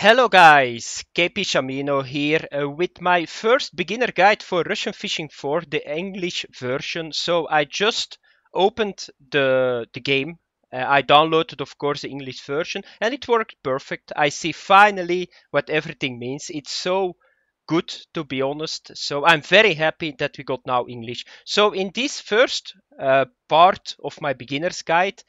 Hello guys, KP Shamino here uh, with my first beginner guide for Russian Fishing for the English version. So I just opened the, the game. Uh, I downloaded of course the English version and it worked perfect. I see finally what everything means. It's so good to be honest. So I'm very happy that we got now English. So in this first uh, part of my beginner's guide,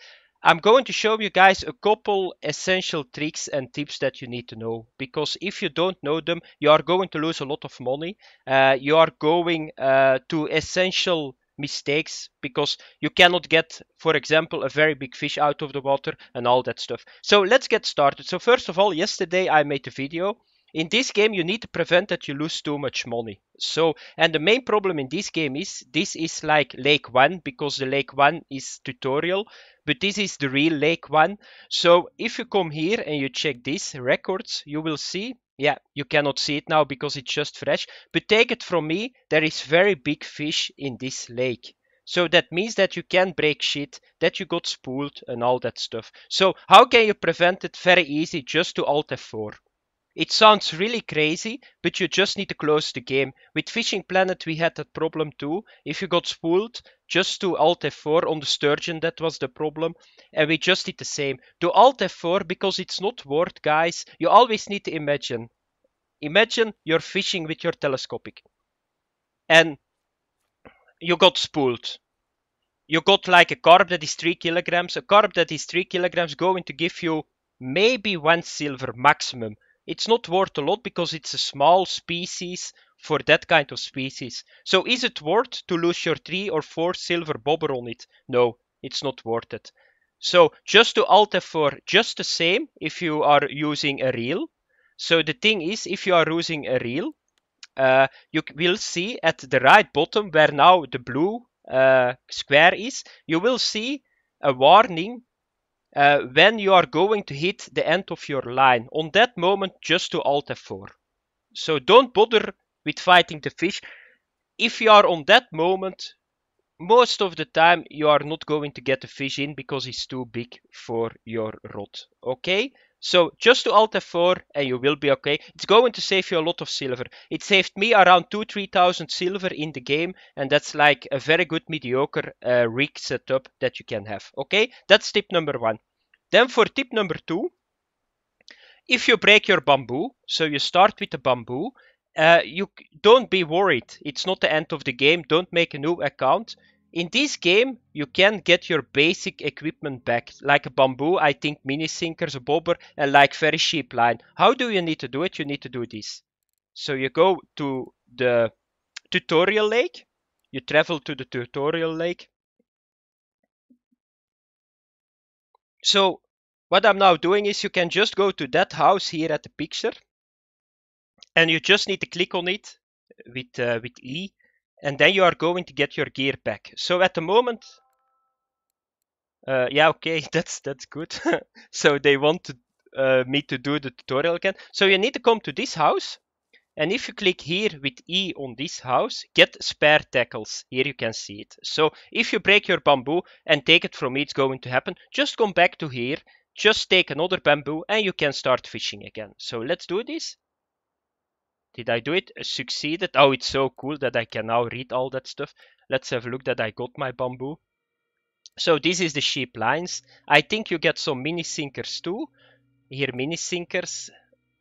I'm going to show you guys a couple essential tricks and tips that you need to know because if you don't know them you are going to lose a lot of money uh, you are going uh, to essential mistakes because you cannot get for example a very big fish out of the water and all that stuff so let's get started so first of all yesterday I made a video in this game you need to prevent that you lose too much money so and the main problem in this game is this is like lake one because the lake one is tutorial but this is the real lake one so if you come here and you check these records you will see yeah you cannot see it now because it's just fresh but take it from me there is very big fish in this lake so that means that you can break shit, that you got spooled and all that stuff. So how can you prevent it? Very easy, just to Alt F4. It sounds really crazy, but you just need to close the game. With Fishing Planet we had that problem too. If you got spooled, just do Alt F4 on the Sturgeon, that was the problem. And we just did the same. Do Alt F4 because it's not worth, guys. You always need to imagine. Imagine you're fishing with your telescopic. And you got spooled. You got like a carp that is 3 kilograms. A carp that is 3 kilograms going to give you maybe one silver maximum it's not worth a lot because it's a small species for that kind of species. So is it worth to lose your three or four silver bobber on it? No, it's not worth it. So just to Alt F4, just the same if you are using a reel. So the thing is, if you are using a reel, uh, you will see at the right bottom where now the blue uh, square is, you will see a warning uh, when you are going to hit the end of your line. On that moment, just to Alt F4. So don't bother with fighting the fish. If you are on that moment, most of the time you are not going to get the fish in because it's too big for your rod. Okay? So just to Alt F4 and you will be okay. It's going to save you a lot of silver. It saved me around 2-3000 silver in the game and that's like a very good mediocre uh, rig setup that you can have. Okay, that's tip number one. Then for tip number two, if you break your bamboo, so you start with the bamboo, uh, you don't be worried. It's not the end of the game. Don't make a new account. In this game, you can get your basic equipment back, like a bamboo, I think mini sinkers, a bobber, and like very cheap line. How do you need to do it? You need to do this. So you go to the tutorial lake, you travel to the tutorial lake. So what I'm now doing is you can just go to that house here at the picture and you just need to click on it with, uh, with E and then you are going to get your gear back. So at the moment, uh, yeah, okay, that's that's good. so they want to, uh, me to do the tutorial again. So you need to come to this house, and if you click here with E on this house, get spare tackles. Here you can see it. So if you break your bamboo and take it from me, it's going to happen. Just come back to here, just take another bamboo, and you can start fishing again. So let's do this. Did I do it? Uh, succeeded. Oh, it's so cool that I can now read all that stuff. Let's have a look that I got my bamboo. So this is the sheep lines. I think you get some mini sinkers too. Here mini sinkers.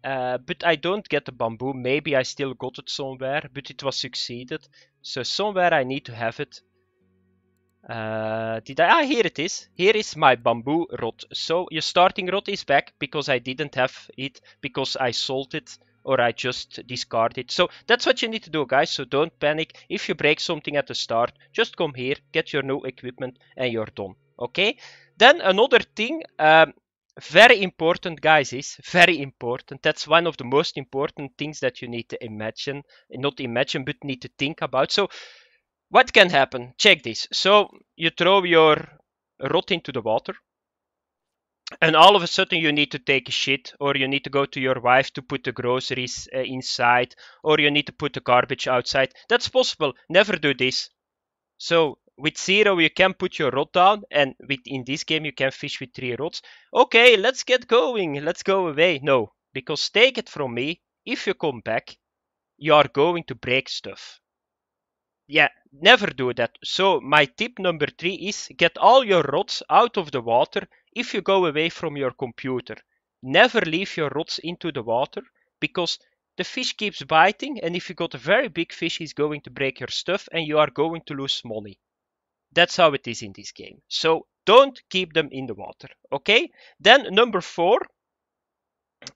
Uh, but I don't get the bamboo. Maybe I still got it somewhere, but it was succeeded. So somewhere I need to have it. Uh, did I? Ah, here it is. Here is my bamboo rod. So your starting rod is back because I didn't have it because I sold it or I just discard it. So that's what you need to do, guys. So don't panic. If you break something at the start, just come here, get your new equipment, and you're done. Okay? Then another thing, um, very important, guys, is very important. That's one of the most important things that you need to imagine, not imagine, but need to think about. So what can happen? Check this. So you throw your rod into the water, and all of a sudden you need to take a shit or you need to go to your wife to put the groceries uh, inside or you need to put the garbage outside that's possible never do this so with zero you can put your rod down and with in this game you can fish with three rods okay let's get going let's go away no because take it from me if you come back you are going to break stuff yeah never do that so my tip number three is get all your rods out of the water if you go away from your computer, never leave your rods into the water because the fish keeps biting and if you got a very big fish he's going to break your stuff and you are going to lose money that's how it is in this game so don't keep them in the water okay then number four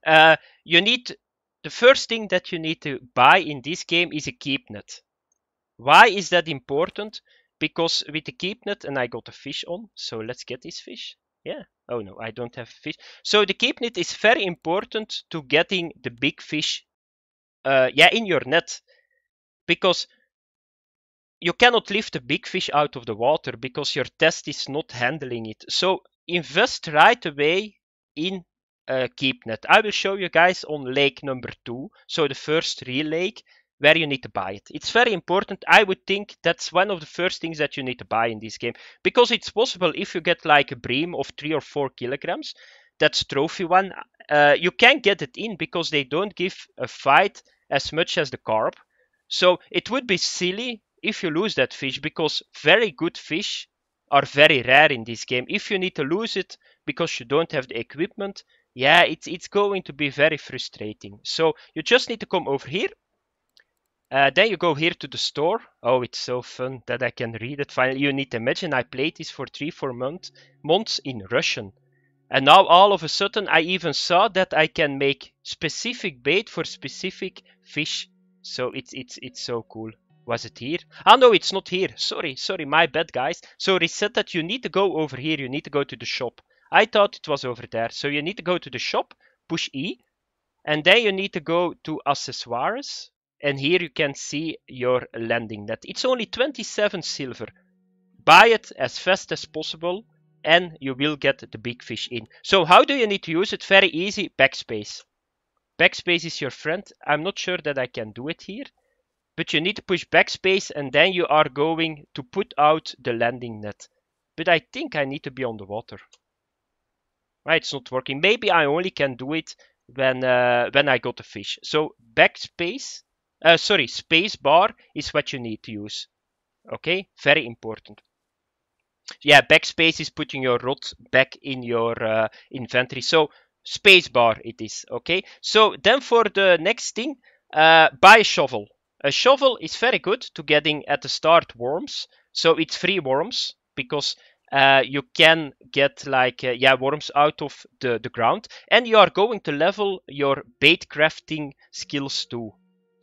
uh, you need the first thing that you need to buy in this game is a keep net why is that important because with the keep net and i got a fish on so let's get this fish yeah. Oh no, I don't have fish. So the keepnet net is very important to getting the big fish uh, yeah, in your net. Because you cannot lift a big fish out of the water because your test is not handling it. So invest right away in a keep net. I will show you guys on lake number two, so the first real lake, where you need to buy it. It's very important. I would think that's one of the first things that you need to buy in this game because it's possible if you get like a bream of three or four kilograms, that's trophy one. Uh, you can get it in because they don't give a fight as much as the carp. So it would be silly if you lose that fish because very good fish are very rare in this game. If you need to lose it because you don't have the equipment, yeah, it's it's going to be very frustrating. So you just need to come over here, uh, then you go here to the store. Oh, it's so fun that I can read it. Finally, you need to imagine I played this for three, four months, months in Russian. And now all of a sudden I even saw that I can make specific bait for specific fish. So it's it's it's so cool. Was it here? Ah, no, it's not here. Sorry, sorry, my bad, guys. So reset that you need to go over here. You need to go to the shop. I thought it was over there. So you need to go to the shop, push E, and then you need to go to accessories. And here you can see your landing net. It's only 27 silver. Buy it as fast as possible and you will get the big fish in. So how do you need to use it? Very easy, backspace. Backspace is your friend. I'm not sure that I can do it here. But you need to push backspace and then you are going to put out the landing net. But I think I need to be on the water. Right, it's not working. Maybe I only can do it when uh, when I got the fish. So backspace uh, sorry, space bar is what you need to use. Okay, very important. Yeah, backspace is putting your rods back in your uh, inventory. So space bar it is. Okay, so then for the next thing, uh, buy a shovel. A shovel is very good to getting at the start worms. So it's free worms because uh, you can get like uh, yeah worms out of the, the ground and you are going to level your bait crafting skills too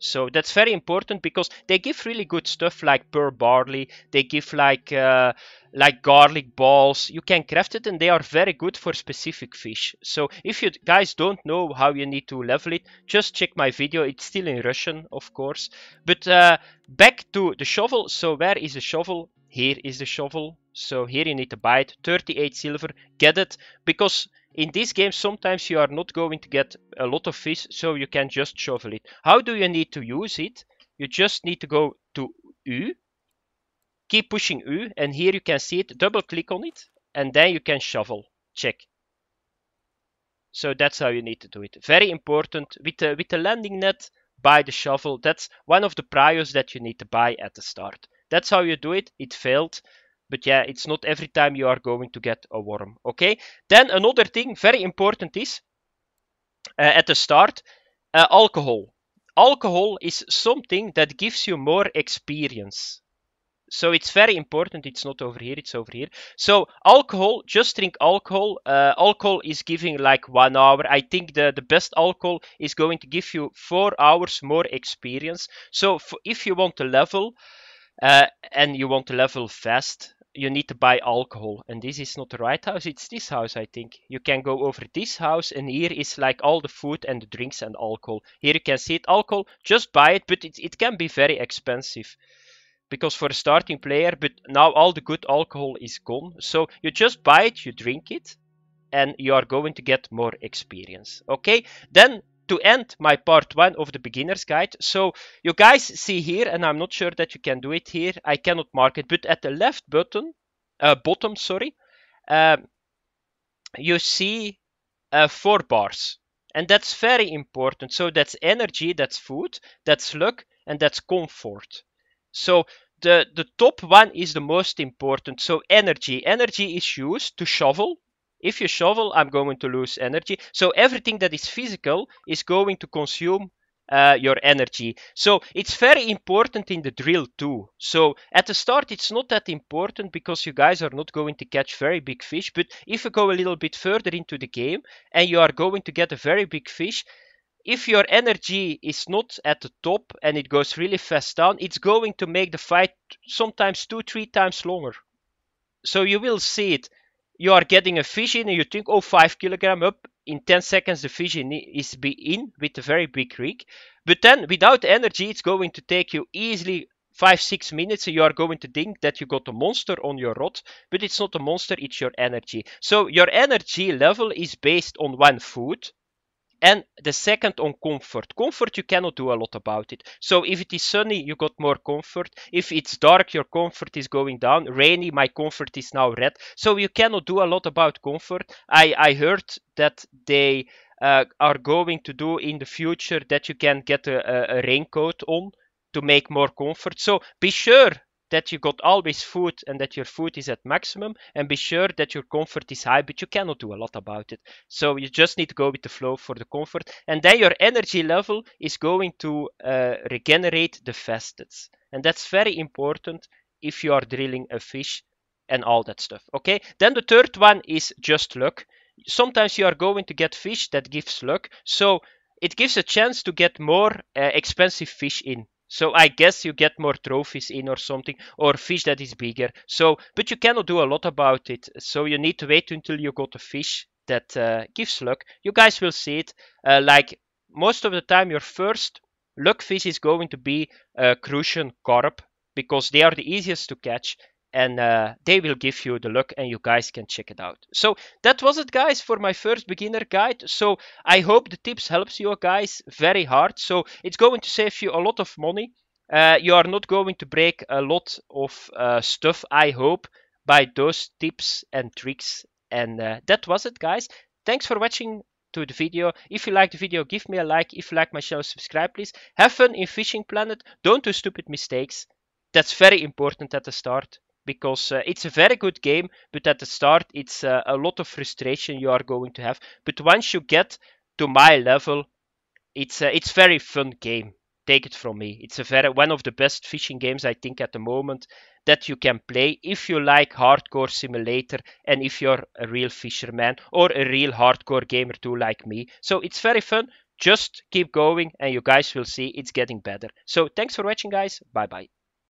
so that's very important because they give really good stuff like pearl barley. They give like uh, like garlic balls. You can craft it, and they are very good for specific fish. So if you guys don't know how you need to level it, just check my video. It's still in Russian, of course. But uh, back to the shovel. So where is the shovel? Here is the shovel. So here you need to buy it. 38 silver. Get it because in this game sometimes you are not going to get a lot of fish so you can just shovel it how do you need to use it you just need to go to u keep pushing u and here you can see it double click on it and then you can shovel check so that's how you need to do it very important with the, with the landing net buy the shovel that's one of the priors that you need to buy at the start that's how you do it it failed but yeah, it's not every time you are going to get a worm. Okay. Then another thing, very important is uh, at the start, uh, alcohol. Alcohol is something that gives you more experience. So it's very important. It's not over here. It's over here. So alcohol, just drink alcohol. Uh, alcohol is giving like one hour. I think the, the best alcohol is going to give you four hours more experience. So if you want to level uh, and you want to level fast, you need to buy alcohol and this is not the right house it's this house i think you can go over this house and here is like all the food and the drinks and alcohol here you can see it alcohol just buy it but it, it can be very expensive because for a starting player but now all the good alcohol is gone so you just buy it you drink it and you are going to get more experience okay then to end my part one of the beginner's guide. So you guys see here, and I'm not sure that you can do it here. I cannot mark it, but at the left button, uh, bottom, sorry, um, you see uh, four bars. And that's very important. So that's energy, that's food, that's luck, and that's comfort. So the, the top one is the most important. So energy. Energy is used to shovel if you shovel, I'm going to lose energy. So everything that is physical is going to consume uh, your energy. So it's very important in the drill too. So at the start, it's not that important because you guys are not going to catch very big fish. But if you go a little bit further into the game and you are going to get a very big fish, if your energy is not at the top and it goes really fast down, it's going to make the fight sometimes two, three times longer. So you will see it you are getting a fish in and you think, oh, five kilogram up. In 10 seconds, the fish in is be in with a very big rig. But then without energy, it's going to take you easily five, six minutes. And you are going to think that you got a monster on your rod, but it's not a monster, it's your energy. So your energy level is based on one food and the second on comfort. Comfort, you cannot do a lot about it. So if it is sunny, you got more comfort. If it's dark, your comfort is going down. Rainy, my comfort is now red. So you cannot do a lot about comfort. I, I heard that they uh, are going to do in the future that you can get a, a, a raincoat on to make more comfort. So be sure that you got always food and that your food is at maximum and be sure that your comfort is high but you cannot do a lot about it so you just need to go with the flow for the comfort and then your energy level is going to uh, regenerate the fastest and that's very important if you are drilling a fish and all that stuff okay then the third one is just luck sometimes you are going to get fish that gives luck so it gives a chance to get more uh, expensive fish in so I guess you get more trophies in or something, or fish that is bigger. So, but you cannot do a lot about it. So you need to wait until you got a fish that uh, gives luck. You guys will see it. Uh, like most of the time, your first luck fish is going to be a Crucian carp because they are the easiest to catch and uh, they will give you the look and you guys can check it out so that was it guys for my first beginner guide so i hope the tips helps you guys very hard so it's going to save you a lot of money uh, you are not going to break a lot of uh, stuff i hope by those tips and tricks and uh, that was it guys thanks for watching to the video. If you like the video, give me a like. If you like my channel, subscribe, please. Have fun in Fishing Planet. Don't do stupid mistakes. That's very important at the start because uh, it's a very good game but at the start it's uh, a lot of frustration you are going to have but once you get to my level it's a, uh, it's very fun game take it from me it's a very one of the best fishing games i think at the moment that you can play if you like hardcore simulator and if you're a real fisherman or a real hardcore gamer too like me so it's very fun just keep going and you guys will see it's getting better so thanks for watching guys bye bye